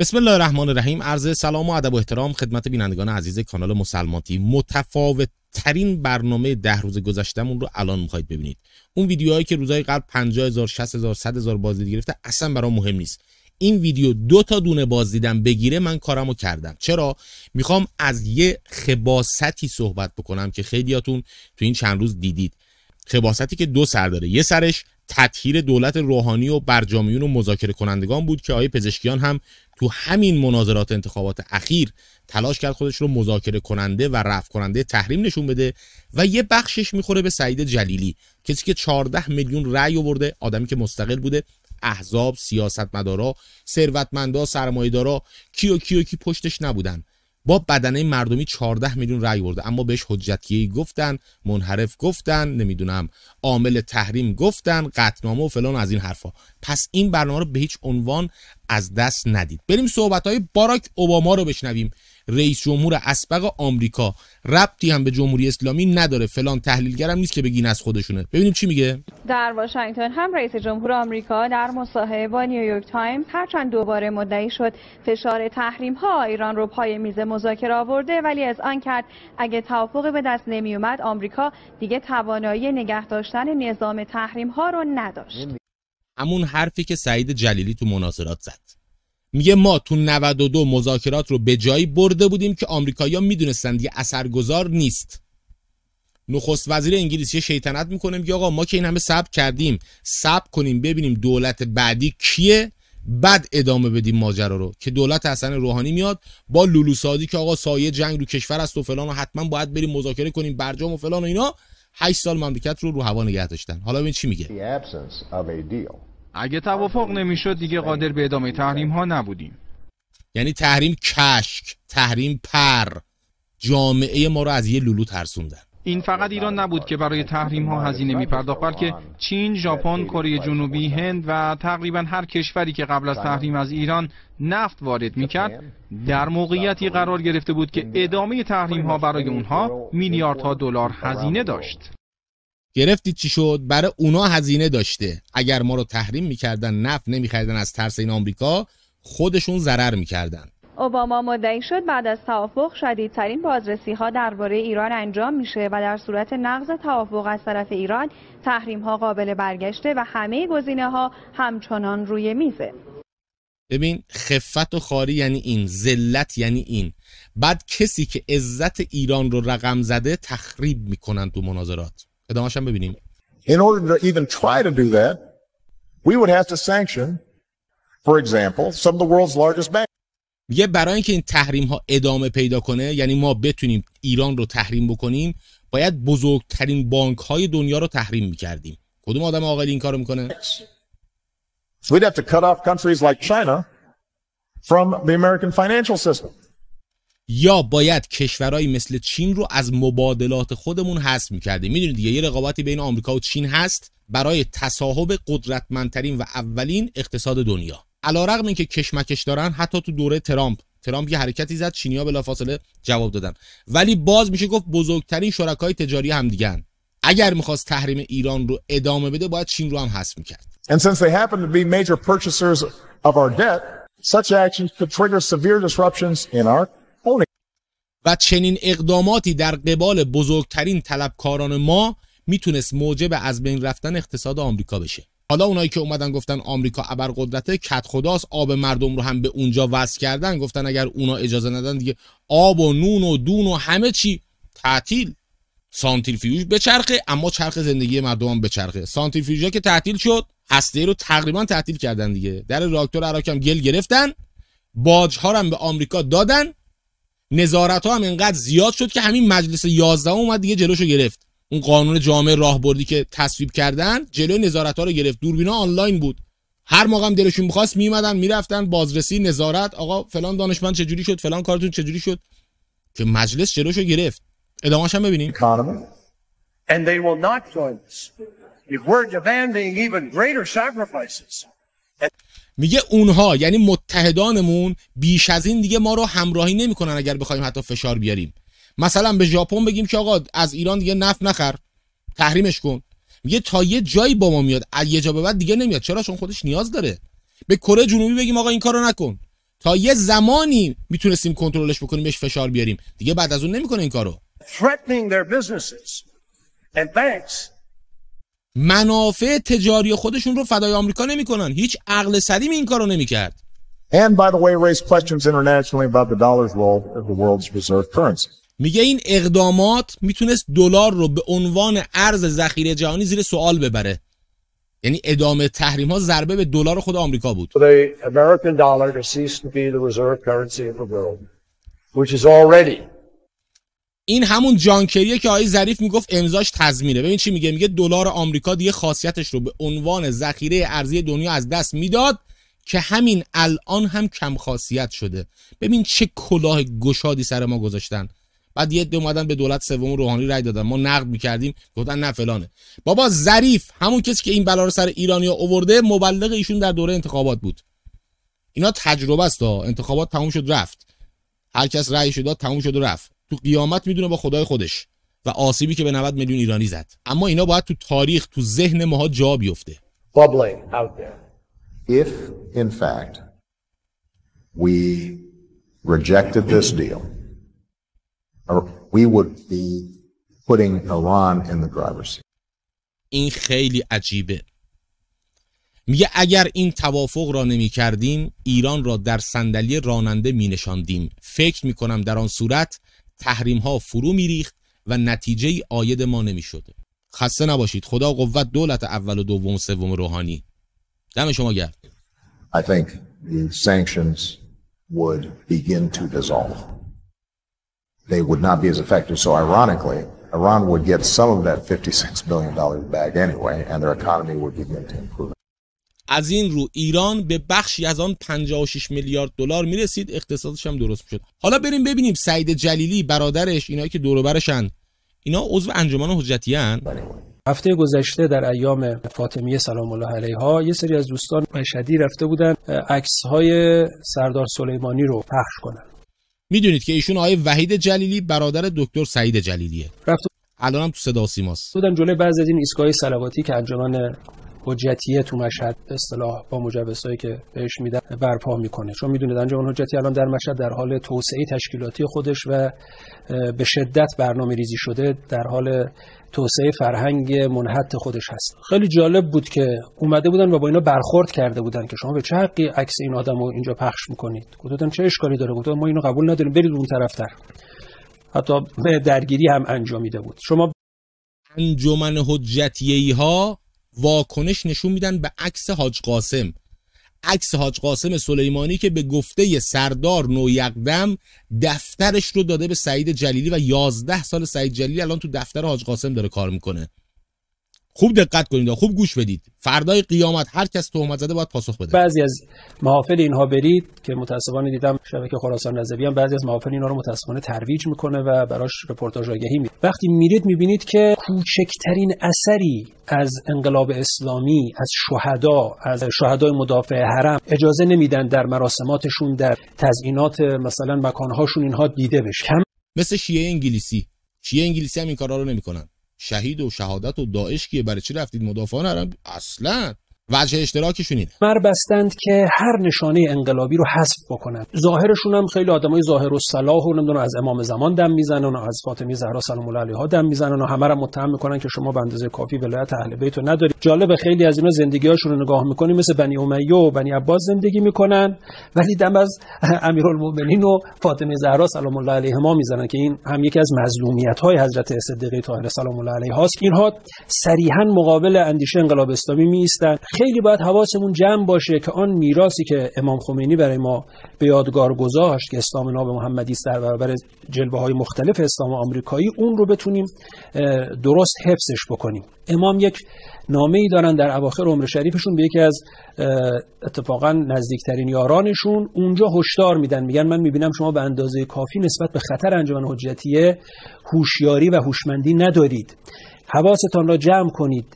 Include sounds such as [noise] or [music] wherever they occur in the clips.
بسم الله الرحمن الرحیم عرض سلام و ادب و احترام خدمت بینندگان عزیز کانال مسلماتی متفاوت ترین برنامه ده روز گذشتمون رو الان میخواید ببینید اون ویدیوهایی که روزهای قبل 50000 60000 100000 بازدید گرفته اصلا برام مهم نیست این ویدیو دو تا دونه بازدیدم بگیره من کارمو کردم چرا میخوام از یه خباستی صحبت بکنم که خیلیاتون تو این چند روز دیدید خباستی که دو سر داره یه سرش تطهیر دولت روحانی و برجامیون و مذاکره کنندگان بود که آقای پزشکیان هم تو همین مناظرات انتخابات اخیر تلاش کرد خودش رو مذاکره کننده و رفع کننده تحریم نشون بده و یه بخشش میخوره به سعید جلیلی کسی که 14 میلیون رأی آورده آدمی که مستقل بوده احزاب سیاستمدارا ثروتمندا سرمایه‌دارا کیو کیو کی پشتش نبودن با بدنه مردمی 14 میلیون رای برده اما بهش حجتگیری گفتن منحرف گفتن نمیدونم عامل تحریم گفتن قطنامه و فلان از این حرفا پس این برنامه رو به هیچ عنوان از دست ندید بریم صحبت های باراک اوباما رو بشنویم رئیس جمهور اسبق آمریکا ربطی هم به جمهوری اسلامی نداره فلان تحلیلگرم نیست که بگین از خودشونه ببینیم چی میگه در واشنگتن هم رئیس جمهور آمریکا در مصاحبه با نیویورک تایم هرچند دوباره مدعی شد فشار تحریم ها ایران رو پای میز مذاکره آورده ولی از آن کرد اگه توافقی به دست نمی اومد آمریکا دیگه توانایی نگه داشتن نظام تحریم ها رو نداشت همون حرفی که سعید جلیلی تو مناظرات زد میگه ما تو 92 مذاکرات رو به جایی برده بودیم که آمریکایی‌ها میدونستند دیگه اثرگذار نیست نخست وزیر انگلیس یه شیطنت میکنه میگه آقا ما که این همه صبر کردیم صبر کنیم ببینیم دولت بعدی کیه بعد ادامه بدیم ماجرا رو که دولت حسن روحانی میاد با لولو سادی که آقا سایه جنگ رو کشور است و فلان و حتما باید بریم مذاکره کنیم برجام و فلان و اینا 8 سال مملکت رو رو هوا نگه داشتن حالا ببین چی میگه اگه توافق نمیشد دیگه قادر به ادامه تحریم ها نبودیم یعنی تحریم کشک تحریم پر جامعه ما رو از یه لولو ترسوندن این فقط ایران نبود که برای تحریم ها هزینه می پرداخت بلکه چین، ژاپن، کره جنوبی، هند و تقریبا هر کشوری که قبل از تحریم از ایران نفت وارد می کرد در موقعیتی قرار گرفته بود که ادامه تحریم ها برای اونها میلیاردها دلار هزینه داشت. گرفتید چی شد برای اونا هزینه داشته اگر ما رو تحریم میکردن نفت نمیخریدن از ترس این آمریکا خودشون ضرر میکردن اوباما مدعی شد بعد از توافق شدیدترین بازرسی ها درباره ایران انجام میشه و در صورت نقض توافق از طرف ایران تحریم ها قابل برگشته و همه گزینه ها همچنان روی میزه ببین خفت و خاری یعنی این ذلت یعنی این بعد کسی که عزت ایران رو رقم زده تخریب میکنن تو مناظرات ادامهش هم ببینیم In order to even try to do that, we would have to sanction, for example, some of the world's largest banks. یه برای اینکه این تحریم ها ادامه پیدا کنه یعنی ما بتونیم ایران رو تحریم بکنیم باید بزرگترین بانک های دنیا رو تحریم میکردیم کدوم آدم عاقل این کارو میکنه so we'd have to cut off countries like China from the American financial system یا باید کشورهایی مثل چین رو از مبادلات خودمون حذف میکردیم میدونید دیگه یه رقابتی بین آمریکا و چین هست برای تصاحب قدرتمندترین و اولین اقتصاد دنیا علیرغم اینکه کشمکش دارن حتی تو دوره ترامپ ترامپ یه حرکتی زد چینیا بلافاصله جواب دادن ولی باز میشه گفت بزرگترین شرکای تجاری هم دیگن. اگر میخواست تحریم ایران رو ادامه بده باید چین رو هم حذف میکرد And since they happen to be major purchasers of our debt, such actions could trigger severe disruptions in our و چنین اقداماتی در قبال بزرگترین طلبکاران ما میتونست موجب از بین رفتن اقتصاد آمریکا بشه حالا اونایی که اومدن گفتن آمریکا ابرقدرت کت خداست آب مردم رو هم به اونجا وصل کردن گفتن اگر اونا اجازه ندن دیگه آب و نون و دون و همه چی تعطیل سانتریفیوژ بچرخه اما چرخ زندگی مردم هم بچرخه سانتریفیوژا که تعطیل شد هسته رو تقریبا تعطیل کردن دیگه در راکتور عراق گل گرفتن باج ها هم به آمریکا دادن نظارت ها هم انقدر زیاد شد که همین مجلس 11 اومد دیگه جلوشو گرفت اون قانون جامع راهبردی که تصویب کردن جلو نظارت ها رو گرفت دوربینا آنلاین بود هر موقع هم دلشون میخواست میمدن میرفتن بازرسی نظارت آقا فلان دانشمند چجوری شد فلان کارتون چجوری شد که مجلس جلوشو گرفت ادامهش هم ببینیم and they will not join we're demanding even greater sacrifices, میگه اونها یعنی متحدانمون بیش از این دیگه ما رو همراهی نمیکنن اگر بخوایم حتی فشار بیاریم مثلا به ژاپن بگیم که آقا از ایران دیگه نفت نخر تحریمش کن میگه تا یه جایی با ما میاد از یه جا به بعد دیگه نمیاد چرا چون خودش نیاز داره به کره جنوبی بگیم آقا این کارو نکن تا یه زمانی میتونستیم کنترلش بکنیم بهش فشار بیاریم دیگه بعد از اون نمیکنه این کارو منافع تجاری خودشون رو فدای آمریکا نمیکنن هیچ عقل سلیم این کارو نمیکرد And by the way, raise questions internationally about the dollar's role as the world's reserve currency. میگه این اقدامات میتونست دلار رو به عنوان ارز ذخیره جهانی زیر سوال ببره. یعنی ادامه تحریم ها ضربه به دلار خود آمریکا بود. The American dollar ceased to be the reserve currency of the world, which is already این همون جانکریه که آقای ظریف میگفت امضاش تضمینه ببین چی میگه میگه دلار آمریکا دیگه خاصیتش رو به عنوان ذخیره ارزی دنیا از دست میداد که همین الان هم کم خاصیت شده ببین چه کلاه گشادی سر ما گذاشتن بعد یه دو اومدن به دولت سوم روحانی رای دادن ما نقد میکردیم گفتن نه فلانه بابا ظریف همون کسی که این بلا رو سر ایرانیا آورده مبلغ ایشون در دوره انتخابات بود اینا تجربه است انتخابات تموم شد رفت هر کس رأیش داد تموم شد رفت تو قیامت میدونه با خدای خودش و آسیبی که به 90 میلیون ایرانی زد اما اینا باید تو تاریخ تو ذهن ماها جا بیفته If in fact we rejected this deal we would be Iran in the driver's seat این خیلی عجیبه میگه اگر این توافق را نمی کردیم ایران را در صندلی راننده می نشاندیم فکر می کنم در آن صورت تحریم ها فرو میریخت و نتیجه آید ما نمی شده خسته نباشید خدا قوت دولت اول و دوم و سوم روحانی دم شما گرد I think the sanctions would begin to dissolve. They would not be as effective. So ironically, Iran would get some of that $56 billion dollars back anyway, and their economy would begin to improve. از این رو ایران به بخشی از آن 56 میلیارد دلار میرسید اقتصادش هم درست شد حالا بریم ببینیم سعید جلیلی برادرش اینایی که دور برشن اینا عضو انجمن حجتیان بله. هفته گذشته در ایام فاطمیه سلام الله علیها یه سری از دوستان مشهدی رفته بودن عکس های سردار سلیمانی رو پخش کنن میدونید که ایشون آیه وحید جلیلی برادر دکتر سعید جلیلیه رفت الان تو صدا سیماست بودن جلوی بعضی از این ایستگاه صلواتی که انجمن حجتیه تو مشهد به اصطلاح با مجوزایی که بهش میدن برپا میکنه چون میدونید انجمن حجتی الان در مشهد در حال توسعه تشکیلاتی خودش و به شدت برنامه ریزی شده در حال توسعه فرهنگ منحت خودش هست خیلی جالب بود که اومده بودن و با اینا برخورد کرده بودن که شما به چه حقی عکس این آدم رو اینجا پخش میکنید گفتن چه اشکالی داره گفتن ما اینو قبول نداریم برید اون طرفتر حتی درگیری هم انجامیده بود شما انجمن حجتیه ها واکنش نشون میدن به عکس حاج قاسم عکس حاج قاسم سلیمانی که به گفته سردار نویقدم دفترش رو داده به سعید جلیلی و 11 سال سعید جلیلی الان تو دفتر حاج قاسم داره کار میکنه خوب دقت کنید خوب گوش بدید فردای قیامت هر کس تهمت زده باید پاسخ بده بعضی از محافل اینها برید که متاسفانه دیدم شبکه خراسان رضوی هم بعضی از محافل اینها رو متاسفانه ترویج میکنه و براش رپورتاج آگهی میده وقتی میرید میبینید که کوچکترین اثری از انقلاب اسلامی از شهدا از شهدای مدافع حرم اجازه نمیدن در مراسماتشون در تزیینات مثلا مکانهاشون اینها دیده بشه مثل شیعه انگلیسی شیعه انگلیسی هم این کارا رو نمیکنن شهید و شهادت و داعش کیه برای چی رفتید مدافعان حرم اصلا وجه اشتراکشون اینه بستند که هر نشانه انقلابی رو حذف بکنن ظاهرشون هم خیلی آدمای ظاهر و صلاح و نمیدونم از امام زمان دم میزنن و از فاطمه زهرا سلام الله علیها دم میزنن و همه رو متهم میکنن که شما به اندازه کافی ولایت اهل بیت رو ندارید جالب خیلی از اینا زندگیاشون رو نگاه میکنیم مثل بنی امیه و بنی عباس زندگی میکنن ولی دم از [laughs] امیرالمومنین و فاطمه زهرا سلام الله علیهما میزنن که این هم یکی از های حضرت صدیقه طاهره سلام الله علیهاست اینها صریحا مقابل اندیشه انقلاب اسلامی خیلی باید حواسمون جمع باشه که آن میراثی که امام خمینی برای ما به یادگار گذاشت که اسلام ناب محمدی است در برابر جلوه های مختلف اسلام آمریکایی اون رو بتونیم درست حفظش بکنیم امام یک نامه ای دارن در اواخر عمر شریفشون به یکی از اتفاقا نزدیکترین یارانشون اونجا هشدار میدن میگن من میبینم شما به اندازه کافی نسبت به خطر انجمن حجتیه هوشیاری و هوشمندی ندارید حواستان را جمع کنید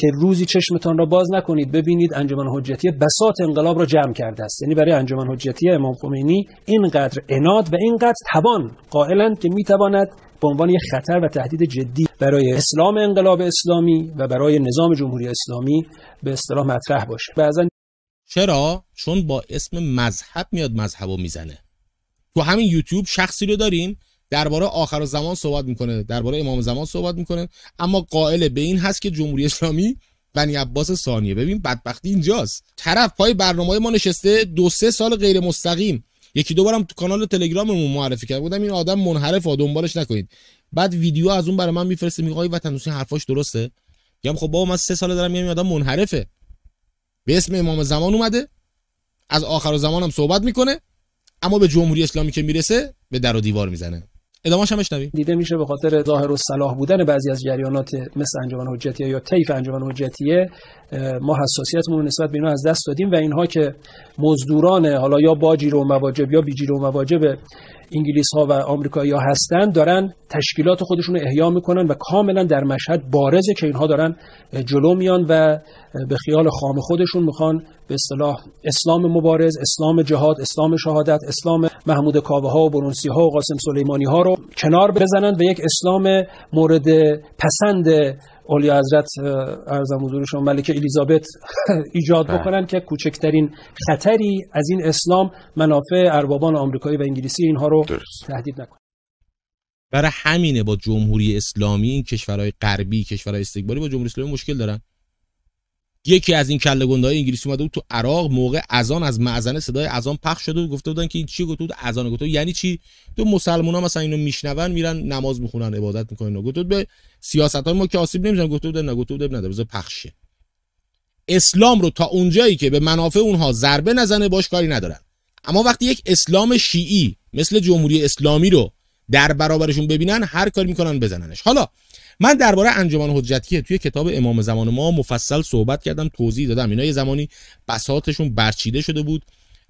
که روزی چشمتان را باز نکنید ببینید انجمن حجتی بسات انقلاب را جمع کرده است یعنی برای انجمن حجتی امام خمینی اینقدر اناد و اینقدر توان قائلند که میتواند به عنوان یک خطر و تهدید جدی برای اسلام انقلاب اسلامی و برای نظام جمهوری اسلامی به اصطلاح مطرح باشه بعضا چرا چون با اسم مذهب میاد مذهبو میزنه تو همین یوتیوب شخصی رو داریم درباره آخر زمان صحبت میکنه درباره امام زمان صحبت میکنه اما قائل به این هست که جمهوری اسلامی بنی عباس ثانیه ببین بدبختی اینجاست طرف پای برنامه ما نشسته دو سه سال غیر مستقیم یکی دو بارم تو کانال تلگراممون معرفی کرده بودم این آدم منحرف منحرفه دنبالش نکنید بعد ویدیو از اون برای من میفرسته میگه آقای وطن دوستی حرفاش درسته میگم خب بابا من سه سال دارم میگم این آدم منحرفه به اسم امام زمان اومده از آخر زمان صحبت میکنه اما به جمهوری اسلامی که میرسه به در و دیوار میزنه ادامه‌اش هم دیده میشه به خاطر ظاهر و صلاح بودن بعضی از جریانات مثل انجمن حجتیه یا طیف انجمن حجتیه ما حساسیتمون نسبت به اینا از دست دادیم و اینها که مزدوران حالا یا باجی رو مواجب یا بیجی رو مواجب انگلیس ها و آمریکایی ها هستند دارن تشکیلات خودشون رو احیا میکنن و کاملا در مشهد بارزه که اینها دارن جلو میان و به خیال خام خودشون میخوان به اصطلاح اسلام مبارز، اسلام جهاد، اسلام شهادت، اسلام محمود کاوه ها و برونسی ها و قاسم سلیمانی ها رو کنار بزنند و یک اسلام مورد پسند اولیا حضرت ارزم شما ملکه بله الیزابت [laughs] ایجاد بله. بکنن که کوچکترین خطری از این اسلام منافع اربابان آمریکایی و انگلیسی اینها رو تهدید نکنه برای همینه با جمهوری اسلامی این کشورهای غربی کشورهای استکباری با جمهوری اسلامی مشکل دارن یکی از این کله های انگلیسی اومده بود تو عراق موقع اذان از معزنه صدای اذان پخش شده بود گفته بودن که این چی گفت بود اذان گفت یعنی چی تو ها مثلا اینو میشنون میرن نماز میخونن عبادت میکنن گفت به های ما که آسیب نمیزنن گفت بود نه گفت بود بذار پخشه اسلام رو تا اونجایی که به منافع اونها ضربه نزنه باش کاری ندارن اما وقتی یک اسلام شیعی مثل جمهوری اسلامی رو در برابرشون ببینن هر کاری میکنن بزننش حالا من درباره انجمن حجتیه توی کتاب امام زمان ما مفصل صحبت کردم توضیح دادم اینا یه زمانی بساتشون برچیده شده بود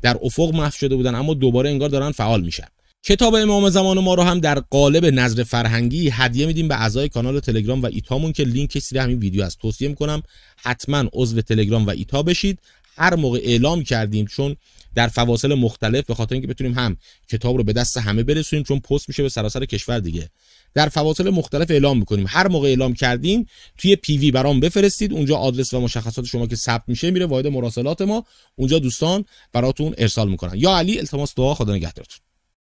در افق محو شده بودن اما دوباره انگار دارن فعال میشن کتاب امام زمان ما رو هم در قالب نظر فرهنگی هدیه میدیم به اعضای کانال تلگرام و ایتامون که لینک زیر همین ویدیو از توصیه میکنم حتما عضو تلگرام و ایتا بشید هر موقع اعلام کردیم چون در فواصل مختلف به خاطر اینکه بتونیم هم کتاب رو به دست همه برسونیم چون پست میشه به سراسر کشور دیگه در فواصل مختلف اعلام میکنیم هر موقع اعلام کردیم توی وی برام بفرستید اونجا آدرس و مشخصات شما که ثبت میشه میره واحد مراسلات ما اونجا دوستان براتون ارسال میکنن یا علی التماس دعا خدا نگهدارتون